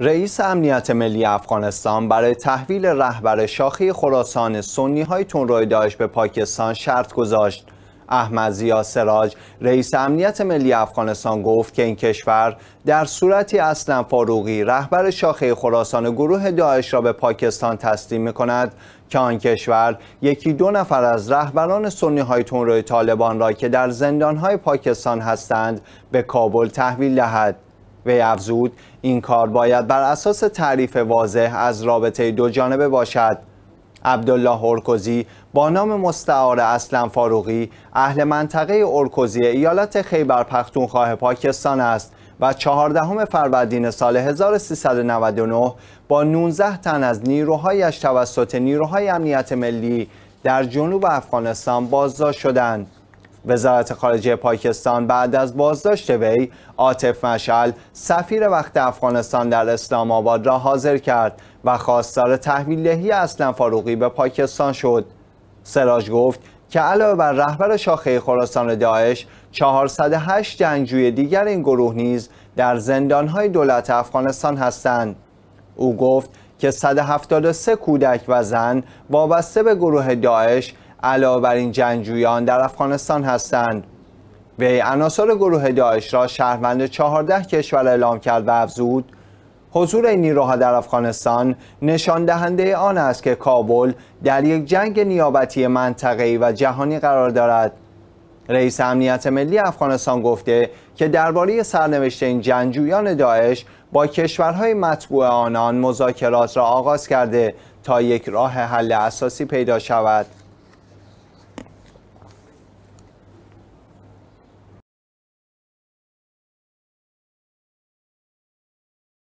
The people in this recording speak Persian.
رئیس امنیت ملی افغانستان برای تحویل رهبر شاخه خراسان سنی های تون داعش به پاکستان شرط گذاشت. احمد زیا سراج رئیس امنیت ملی افغانستان گفت که این کشور در صورتی اصلا فاروقی رهبر شاخه خراسان گروه داعش را به پاکستان تسلیم می کند که آن کشور یکی دو نفر از رهبران سنی های تون طالبان را که در زندان های پاکستان هستند به کابل تحویل دهد. وی افزود این کار باید بر اساس تعریف واضح از رابطه دو جانبه باشد عبدالله اورکوزی با نام مستعار اسلم فاروقی اهل منطقه ارکوزی ایالت خیبر پختونخواه پاکستان است و 14 فروردین سال 1399 با 19 تن از نیروهایش توسط نیروهای امنیت ملی در جنوب افغانستان بازداشت شدند. وزارت خارجه پاکستان بعد از بازداشت وی عاطف مشعل سفیر وقت افغانستان در اسلام آباد را حاضر کرد و خواستار تحویل دهی اصلا فاروقی به پاکستان شد سراج گفت که علاوه بر رهبر شاخه خراسان داعش 408 جنگجوی دیگر این گروه نیز در زندانهای دولت افغانستان هستند او گفت که 173 کودک و زن وابسته به گروه داعش علاوه بر این جنگجویان در افغانستان هستند وی عناصر گروه داعش را شهروند 14 کشور اعلام کرد و افزود حضور این نیروها در افغانستان نشان دهنده آن است که کابل در یک جنگ نیابتی منطقه‌ای و جهانی قرار دارد رئیس امنیت ملی افغانستان گفته که درباره سرنوشت این جنگجویان داعش با کشورهای مطبوع آنان مذاکرات را آغاز کرده تا یک راه حل اساسی پیدا شود